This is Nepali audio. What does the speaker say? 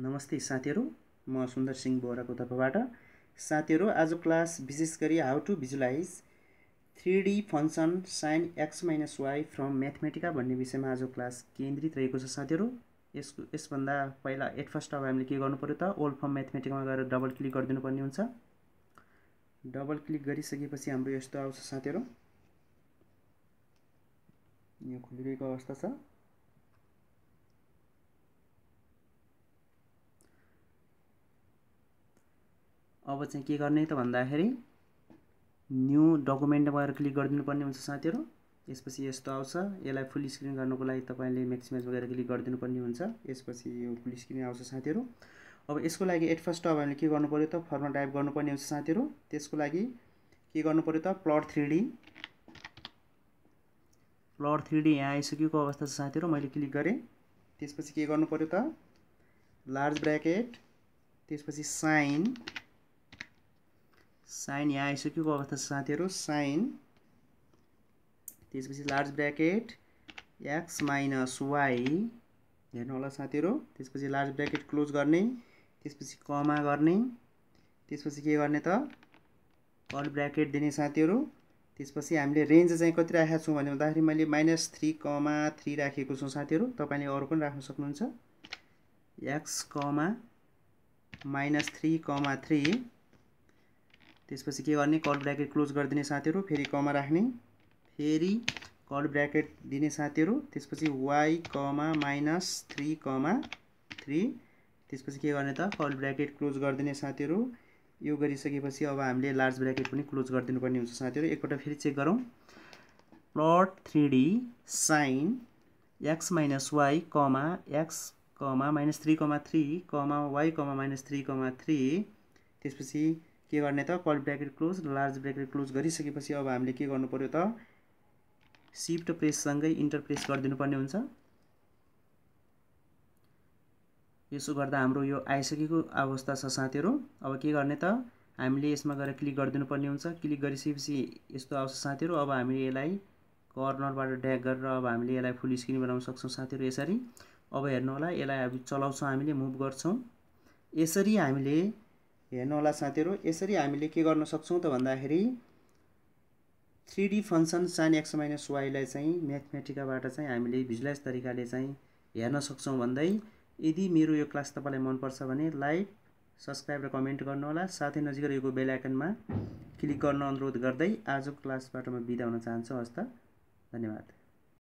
नमस्ते साथीहरू म सुन्दर सिंह बोहराको तर्फबाट साथीहरू आज क्लास विशेष गरी how to visualize three D function sine x minus y from Mathematica भन्ने विषयमा आज क्लास केन्द्रित रहेको छ साथीहरू यसको यसभन्दा पहिला एट फर्स्ट अब हामीले के गर्नु पऱ्यो त ओल्ड फर्म म्याथमेटिकमा गएर डबल क्लिक गरिदिनु पर्ने हुन्छ डबल क्लिक गरिसकेपछि हाम्रो यस्तो आउँछ साथीहरू यो खुलिरहेको अवस्था छ अब चाहिँ के गर्ने त भन्दाखेरि न्यू डकुमेन्ट गएर क्लिक गरिदिनु हुन्छ साथीहरू यसपछि यस्तो आउँछ यसलाई फुल स्क्रिन गर्नुको लागि तपाईँले म्याक्सिमाइज गरेर क्लिक गरिदिनु हुन्छ यसपछि यो फुल स्क्रिन आउँछ साथीहरू अब यसको लागि एट फर्स्ट अब हामीले के गर्नु पऱ्यो त फर्मा टाइप गर्नुपर्ने हुन्छ साथीहरू त्यसको लागि के गर्नु पऱ्यो त plot three D plot three D यहाँ आइसकेको अवस्था छ साथीहरू मैले क्लिक गरेँ त्यसपछि के गर्नु पऱ्यो त लार्ज ब्राकेट त्यसपछि साइन साइन यहाँ आइसकेको अवस्था छ साथीहरू साइन त्यसपछि large bracket x minus y हेर्नु होला साथीहरू त्यसपछि लार्ज ब्राकेट क्लोज गर्ने त्यसपछि कमा गर्ने त्यसपछि के गर्ने त कल ब्राकेट दिने साथीहरू त्यसपछि हामीले रेन्ज चाहिँ कति राखेका छौँ भने भन्दाखेरि मैले माइनस थ्री कमा थ्री राखेको छु साथीहरू तपाईँले अरू पनि राख्न सक्नुहुन्छ x comma minus three comma three त्यसपछि के गर्ने कल ब्राकेट क्लोज गरिदिने साथीहरू फेरि कमा राख्ने फेरि कल ब्राकेट दिने साथीहरू त्यसपछि y comma minus three comma three त्यसपछि के गर्ने त कल ब्राकेट क्लोज गरिदिने साथीहरू यो गरिसकेपछि अब हामीले लार्ज ब्राकेट पनि क्लोज गरिदिनुपर्ने हुन्छ साथीहरू एकपल्ट फेरि चेक गरौँ plot three D sine x minus y comma x comma minus three comma three comma y comma minus three comma three त्यसपछि के गर्ने त कल bracket close large bracket close गरिसकेपछि अब हामीले के गर्नु पऱ्यो त सिफ्ट प्रेससँगै इन्टर प्रेस गरिदिनुपर्ने हुन्छ यसो गर्दा हाम्रो यो आइसकेको अवस्था छ साथीहरू अब के गर्ने त हामीले यसमा गएर क्लिक गरिदिनुपर्ने हुन्छ क्लिक गरिसकेपछि यस्तो आउँछ साथीहरू अब हामीले यसलाई कर्नरबाट ड्र्याग गरेर अब हामीले यसलाई फुल स्क्रिन बनाउन सक्छौँ साथीहरू यसरी अब हेर्नु होला यसलाई अब चलाउँछौँ हामीले मुभ गर्छौँ यसरी हामीले हेर्नुहोला साथीहरू यसरी हामीले के गर्न सक्छौँ त भन्दाखेरि three D function sine x minus वाईलाई चाहिँ म्याथमेटिकाबाट चाहिँ हामीले भिजुलाइज तरिकाले चाहिँ हेर्न सक्छौँ भन्दै यदि मेरो यो क्लास तपाईँलाई मनपर्छ भने लाइक सब्सक्राइब र कमेन्ट गर्नुहोला साथै नजिक रहेको बेल आइकनमा क्लिक गर्न अनुरोध गर्दै आजको क्लासबाट म बिदा हुन चाहन्छु हस् त धन्यवाद